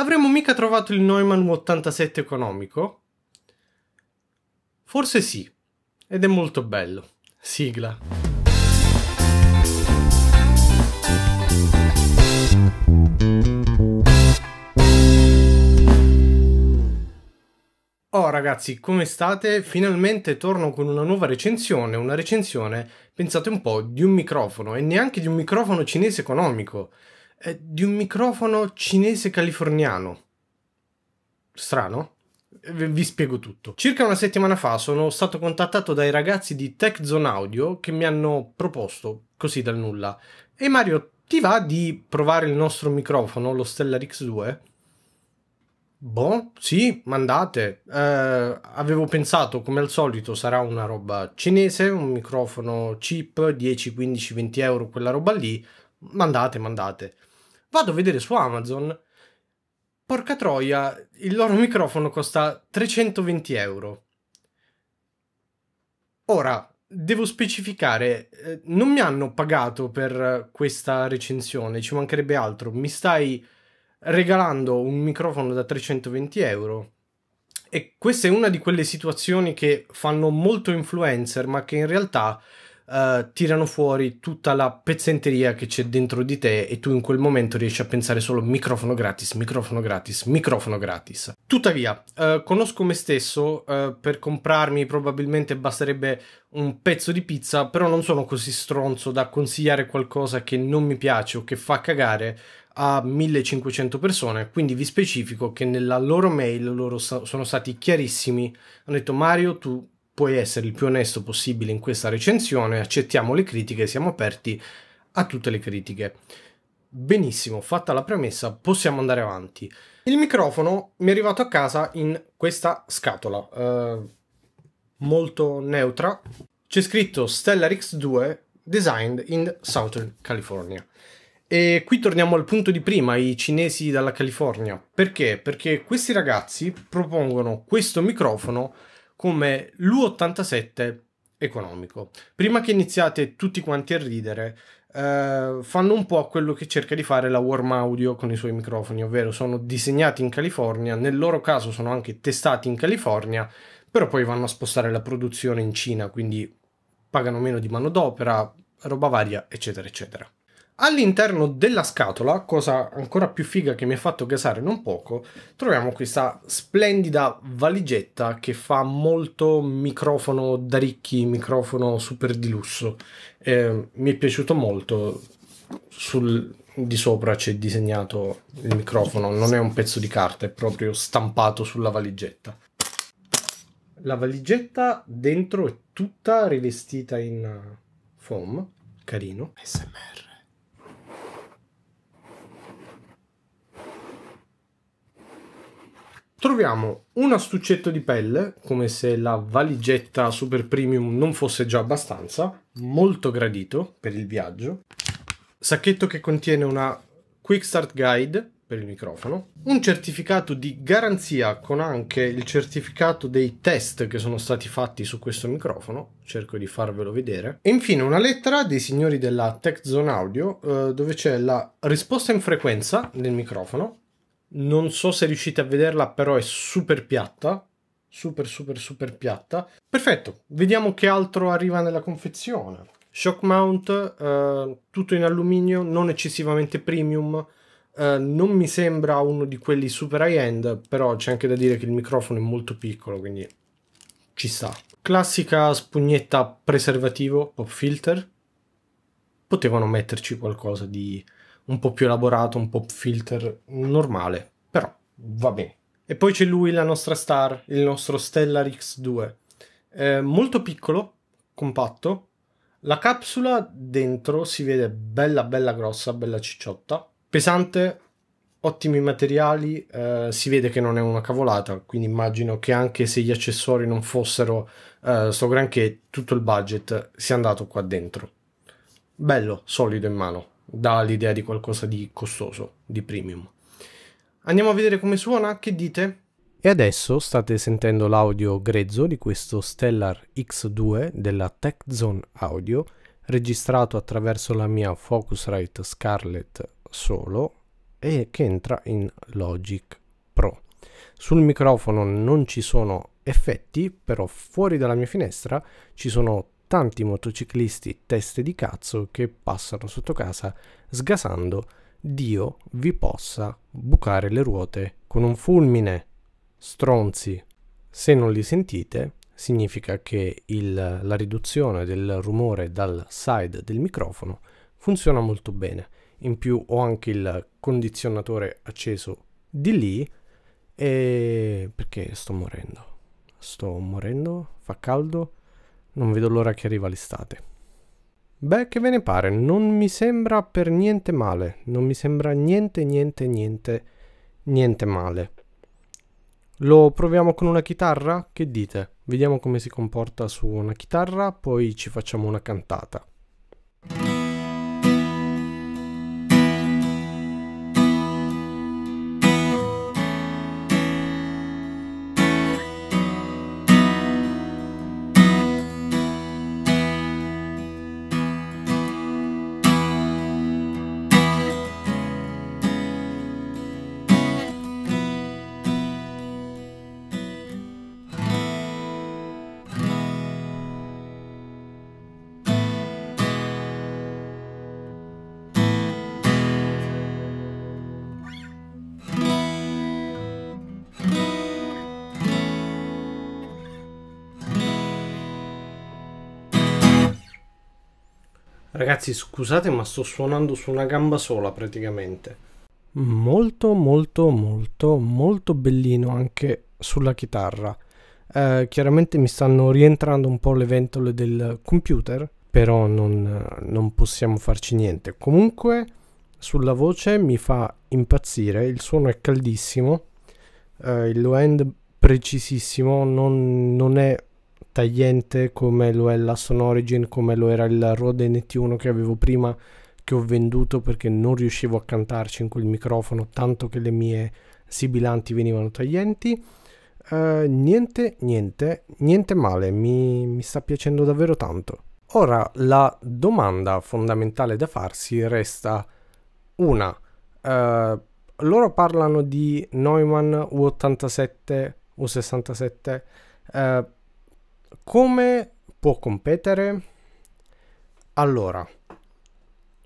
avremmo mica trovato il Neumann 87 economico? Forse sì, ed è molto bello. Sigla. Oh ragazzi, come state? Finalmente torno con una nuova recensione, una recensione, pensate un po', di un microfono e neanche di un microfono cinese economico di un microfono cinese californiano. Strano? vi spiego tutto. Circa una settimana fa sono stato contattato dai ragazzi di Tech Zone Audio che mi hanno proposto così dal nulla. E Mario, ti va di provare il nostro microfono, lo Stellar X2? Boh, sì, mandate. Eh, avevo pensato, come al solito, sarà una roba cinese, un microfono cheap, 10, 15, 20 euro, quella roba lì. Mandate, mandate. Vado a vedere su Amazon. Porca troia, il loro microfono costa 320 euro. Ora, devo specificare, eh, non mi hanno pagato per questa recensione, ci mancherebbe altro. Mi stai regalando un microfono da 320 euro. E questa è una di quelle situazioni che fanno molto influencer, ma che in realtà eh, tirano fuori tutta la pezzenteria che c'è dentro di te e tu in quel momento riesci a pensare solo microfono gratis, microfono gratis, microfono gratis. Tuttavia, uh, eh, conosco me stesso, uh, per comprarmi probabilmente basterebbe un pezzo di pizza, però non sono così stronzo da consigliare qualcosa che non mi piace o che fa cagare a 1500 persone, quindi vi specifico che nella loro mail loro sono stati chiarissimi, hanno detto Mario tu puoi essere il più onesto possibile in questa recensione, accettiamo le critiche, siamo aperti a tutte le critiche. Benissimo, fatta la premessa, possiamo andare avanti. Il microfono mi è arrivato a casa in questa scatola, eh, molto neutra. C'è scritto Stellar X2 Designed in Southern California. E qui torniamo al punto di prima, i cinesi dalla California. Perché? Perché questi ragazzi propongono questo microfono come l'U87 economico. Prima che iniziate tutti quanti a ridere, eh, fanno un po' quello che cerca di fare la Warm Audio con i suoi microfoni, ovvero sono disegnati in California, nel loro caso sono anche testati in California, però poi vanno a spostare la produzione in Cina, quindi pagano meno di manodopera, roba varia, eccetera, eccetera. All'interno della scatola, cosa ancora più figa che mi ha fatto gasare non poco, troviamo questa splendida valigetta che fa molto microfono da ricchi, microfono super di lusso. Eh, mi è piaciuto molto. Sul, di sopra c'è disegnato il microfono, non è un pezzo di carta, è proprio stampato sulla valigetta. La valigetta dentro è tutta rivestita in eh, foam, carino. SMR. Troviamo un astuccetto di pelle, come se la valigetta super premium non fosse già abbastanza, molto gradito per il viaggio. Sacchetto che contiene una Quick Start Guide per il microfono, un certificato di garanzia con anche il certificato dei test che sono stati fatti su questo microfono, cerco di farvelo vedere, e infine una lettera dei signori della Tech Zone Audio eh, dove c'è la risposta in frequenza del microfono, non so se riuscite a vederla, però è super piatta. Super, super, super piatta. Perfetto, vediamo che altro arriva nella confezione. Shock mount, eh, tutto in alluminio, non eccessivamente premium. Eh, non mi sembra uno di quelli super high end, però c'è anche da dire che il microfono è molto piccolo, quindi ci sta. Classica spugnetta preservativo, pop filter. Potevano metterci qualcosa di un po' più elaborato, un pop filter normale, però va bene. E poi c'è lui, la nostra star, il nostro Stellar X2. Eh, molto piccolo, compatto. La capsula dentro si vede bella bella grossa, bella cicciotta. Pesante, ottimi materiali, eh, si vede che non è una cavolata, quindi immagino che anche se gli accessori non fossero eh, so granché, tutto il budget sia andato qua dentro. Bello, solido in mano dà l'idea di qualcosa di costoso, di premium. Andiamo a vedere come suona, che dite? E adesso state sentendo l'audio grezzo di questo Stellar X2 della TechZone Audio, registrato attraverso la mia Focusrite Scarlett solo e che entra in Logic Pro. Sul microfono non ci sono effetti, però fuori dalla mia finestra ci sono tanti motociclisti teste di cazzo che passano sotto casa sgasando Dio vi possa bucare le ruote con un fulmine. Stronzi. Se non li sentite, significa che il, la riduzione del rumore dal side del microfono funziona molto bene. In più ho anche il condizionatore acceso di lì e perché sto morendo. Sto morendo, fa caldo non vedo l'ora che arriva l'estate. Beh, che ve ne pare? Non mi sembra per niente male. Non mi sembra niente, niente, niente, niente male. Lo proviamo con una chitarra? Che dite? Vediamo come si comporta su una chitarra, poi ci facciamo una cantata. Ragazzi, scusate, ma sto suonando su una gamba sola praticamente. Molto, molto, molto, molto bellino anche sulla chitarra. Eh, chiaramente mi stanno rientrando un po' le ventole del computer, però non, non possiamo farci niente. Comunque, sulla voce mi fa impazzire, il suono è caldissimo, eh, il low end precisissimo, non, non è tagliente come lo è la Origin, come lo era il Rode NT1 che avevo prima che ho venduto perché non riuscivo a cantarci in quel microfono tanto che le mie sibilanti venivano taglienti. Uh, niente, niente, niente male, mi, mi sta piacendo davvero tanto. Ora la domanda fondamentale da farsi resta una. Uh, loro parlano di Neumann U87, U67. Uh, come può competere? Allora,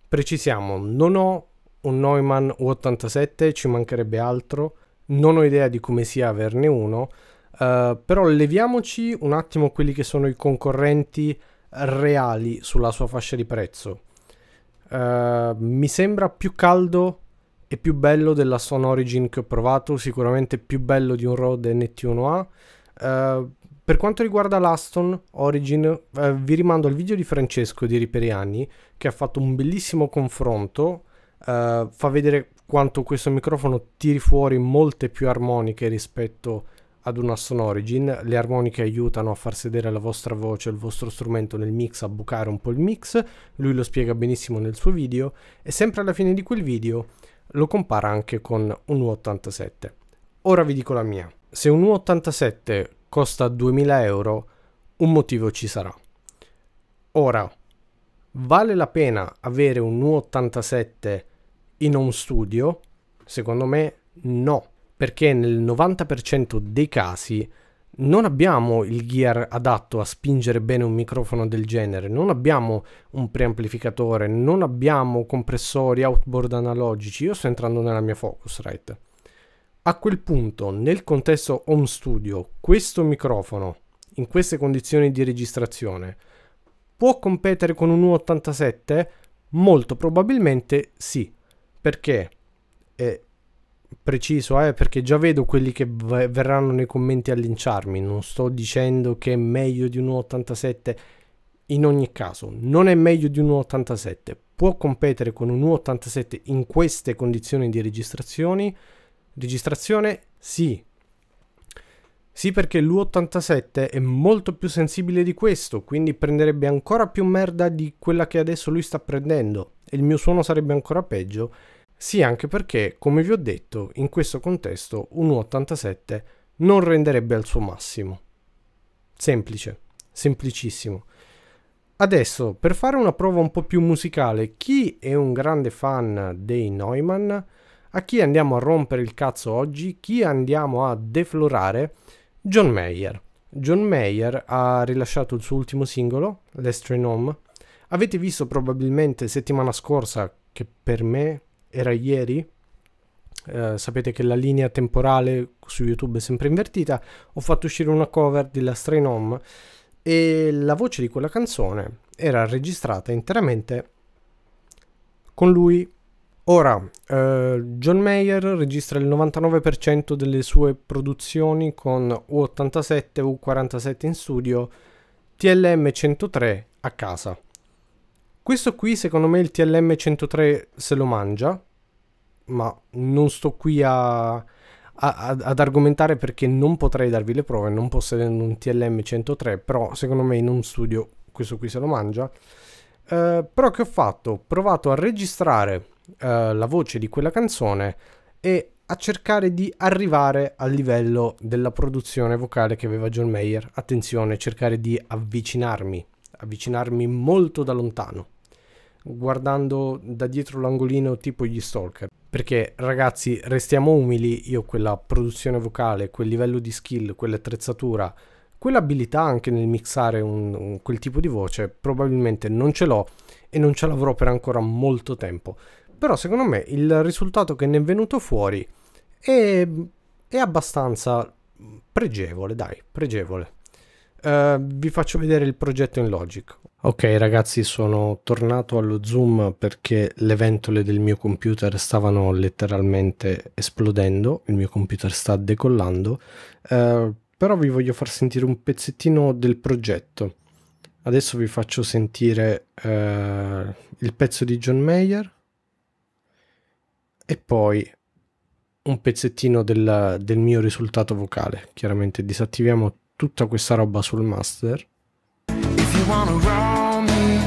precisiamo, non ho un Neumann U87, ci mancherebbe altro, non ho idea di come sia averne uno, eh, però leviamoci un attimo quelli che sono i concorrenti reali sulla sua fascia di prezzo. Eh, mi sembra più caldo e più bello della Son Origin che ho provato, sicuramente più bello di un Rode NT1A. Eh, per quanto riguarda l'Aston Origin, eh, vi rimando al video di Francesco di Riperiani che ha fatto un bellissimo confronto, eh, fa vedere quanto questo microfono tiri fuori molte più armoniche rispetto ad un Aston Origin, le armoniche aiutano a far sedere la vostra voce, il vostro strumento nel mix, a bucare un po' il mix, lui lo spiega benissimo nel suo video e sempre alla fine di quel video lo compara anche con un U87. Ora vi dico la mia. Se un U87 costa 2000 euro, un motivo ci sarà. Ora, vale la pena avere un U87 in un studio? Secondo me no, perché nel 90% dei casi non abbiamo il gear adatto a spingere bene un microfono del genere, non abbiamo un preamplificatore, non abbiamo compressori outboard analogici. Io sto entrando nella mia Focusrite. A quel punto, nel contesto home studio, questo microfono, in queste condizioni di registrazione, può competere con un U87? Molto probabilmente sì, perché è preciso, eh, perché già vedo quelli che v- verranno nei commenti a linciarmi, non sto dicendo che è meglio di un U87, in ogni caso non è meglio di un U87, può competere con un U87 in queste condizioni di registrazioni? Registrazione? Sì. Sì perché l'U87 è molto più sensibile di questo, quindi prenderebbe ancora più merda di quella che adesso lui sta prendendo e il mio suono sarebbe ancora peggio. Sì anche perché, come vi ho detto, in questo contesto un U87 non renderebbe al suo massimo. Semplice, semplicissimo. Adesso, per fare una prova un po' più musicale, chi è un grande fan dei Neumann? A chi andiamo a rompere il cazzo oggi? Chi andiamo a deflorare? John Mayer. John Mayer ha rilasciato il suo ultimo singolo, L'Estrenome. Avete visto probabilmente settimana scorsa, che per me era ieri, eh, sapete che la linea temporale su YouTube è sempre invertita, ho fatto uscire una cover di La Home e la voce di quella canzone era registrata interamente con lui Ora, eh, John Mayer registra il 99% delle sue produzioni con U87 U47 in studio, TLM 103 a casa. Questo qui secondo me il TLM 103 se lo mangia, ma non sto qui a, a, ad argomentare perché non potrei darvi le prove, non possedendo un TLM 103, però secondo me in un studio questo qui se lo mangia. Eh, però che ho fatto? Ho provato a registrare eh, la voce di quella canzone e a cercare di arrivare al livello della produzione vocale che aveva John Mayer. Attenzione, cercare di avvicinarmi, avvicinarmi molto da lontano, guardando da dietro l'angolino tipo gli stalker. Perché ragazzi, restiamo umili, io quella produzione vocale, quel livello di skill, quell'attrezzatura, quell'abilità anche nel mixare un, un, quel tipo di voce probabilmente non ce l'ho e non ce l'avrò per ancora molto tempo. Però secondo me il risultato che ne è venuto fuori è, è abbastanza pregevole, dai, pregevole. Uh, vi faccio vedere il progetto in Logic. Ok ragazzi, sono tornato allo Zoom perché le ventole del mio computer stavano letteralmente esplodendo, il mio computer sta decollando, uh, però vi voglio far sentire un pezzettino del progetto. Adesso vi faccio sentire uh, il pezzo di John Mayer e poi un pezzettino del, del mio risultato vocale. Chiaramente disattiviamo tutta questa roba sul master. If you wanna roll me,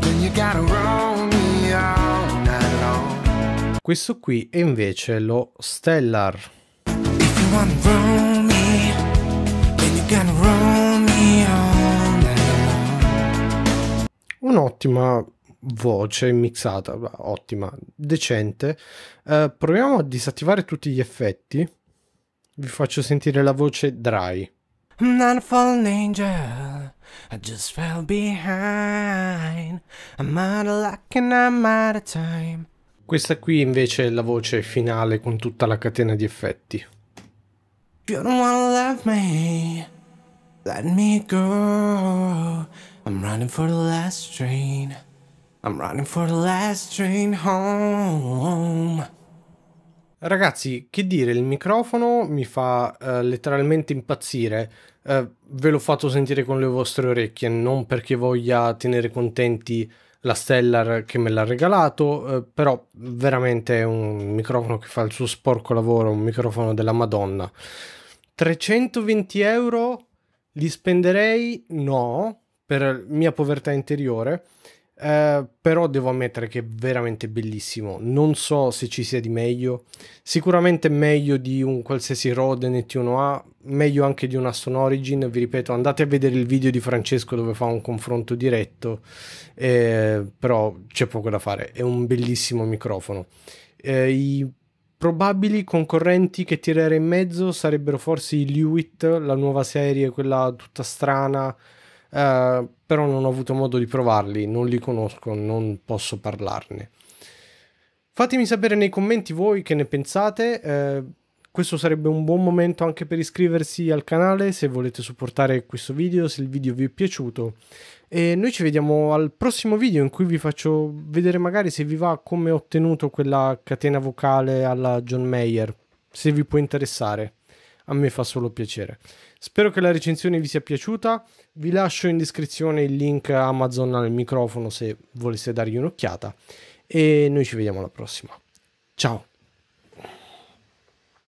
then you gotta roll me all night long. Questo qui è invece lo Stellar. If you wanna roll me, then you gotta roll me all night long. Un'ottima voce mixata, ottima, decente. Uh, proviamo a disattivare tutti gli effetti. Vi faccio sentire la voce dry. not a fallen angel. I just fell behind. I'm out of luck and I'm out of time. Questa qui invece è la voce finale con tutta la catena di effetti. You don't wanna love me. Let me go. I'm running for the last train. I'm running for the last train home. Ragazzi, che dire, il microfono mi fa uh, letteralmente impazzire. Uh, ve l'ho fatto sentire con le vostre orecchie, non perché voglia tenere contenti la Stellar che me l'ha regalato, eh, però veramente è un microfono che fa il suo sporco lavoro, un microfono della Madonna. 320 euro li spenderei? No, per mia povertà interiore. Eh, però devo ammettere che è veramente bellissimo. Non so se ci sia di meglio. Sicuramente meglio di un qualsiasi Rode NT1A, meglio anche di un Aston Origin. Vi ripeto, andate a vedere il video di Francesco dove fa un confronto diretto. Eh, però c'è poco da fare. È un bellissimo microfono. Eh, I probabili concorrenti che tirerei in mezzo sarebbero forse i Lewitt, la nuova serie, quella tutta strana eh, però non ho avuto modo di provarli, non li conosco, non posso parlarne. Fatemi sapere nei commenti voi che ne pensate. Eh, questo sarebbe un buon momento anche per iscriversi al canale se volete supportare questo video, se il video vi è piaciuto. E noi ci vediamo al prossimo video in cui vi faccio vedere magari se vi va come ho ottenuto quella catena vocale alla John Mayer, se vi può interessare a me fa solo piacere. Spero che la recensione vi sia piaciuta, vi lascio in descrizione il link Amazon al microfono se voleste dargli un'occhiata e noi ci vediamo alla prossima. Ciao!